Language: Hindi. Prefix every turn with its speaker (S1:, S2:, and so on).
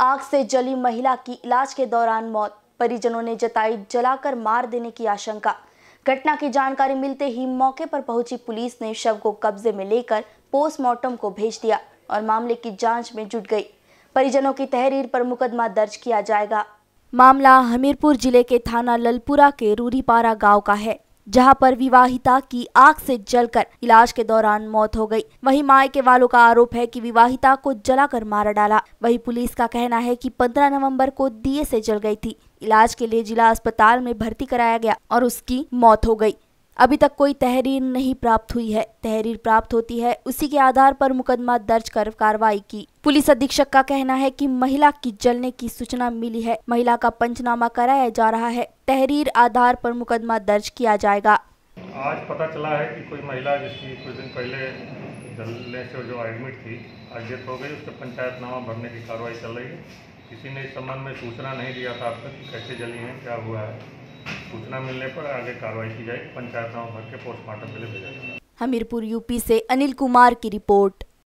S1: आग से जली महिला की इलाज के दौरान मौत परिजनों ने जताई जलाकर मार देने की आशंका घटना की जानकारी
S2: मिलते ही मौके पर पहुंची पुलिस ने शव को कब्जे में लेकर पोस्टमार्टम को भेज दिया और मामले की जांच में जुट गई परिजनों की तहरीर पर मुकदमा दर्ज किया जाएगा मामला हमीरपुर जिले के थाना ललपुरा के रूरीपारा गांव का है जहां पर विवाहिता की आग से जलकर इलाज के दौरान मौत हो गई वहीं मायके वालों का आरोप है कि विवाहिता को जलाकर मारा डाला वहीं पुलिस का कहना है कि 15 नवंबर को दिए से जल गई थी इलाज के लिए जिला अस्पताल में भर्ती कराया गया और उसकी मौत हो गई अभी तक कोई तहरीर नहीं प्राप्त हुई है तहरीर प्राप्त होती है उसी के आधार पर मुकदमा दर्ज कर कार्रवाई की पुलिस अधीक्षक का कहना है कि महिला की जलने की सूचना मिली है महिला का पंचनामा कराया जा रहा है तहरीर आधार पर मुकदमा दर्ज किया जाएगा
S3: आज पता चला है कि कोई महिला जिसकी कुछ दिन पहले जलने से जो एडमिट थी आज डेथ हो गई उसका पंचायतनामा भरने की कार्रवाई चल रही है किसी ने इस संबंध में सूचना नहीं दिया था अब तक कैसे जली है क्या हुआ है सूचना मिलने पर आगे कार्रवाई की जाएगी पंचायत भर के पोस्टमार्टम के लिए भेजा जाएगा
S2: हमीरपुर यूपी से अनिल कुमार की रिपोर्ट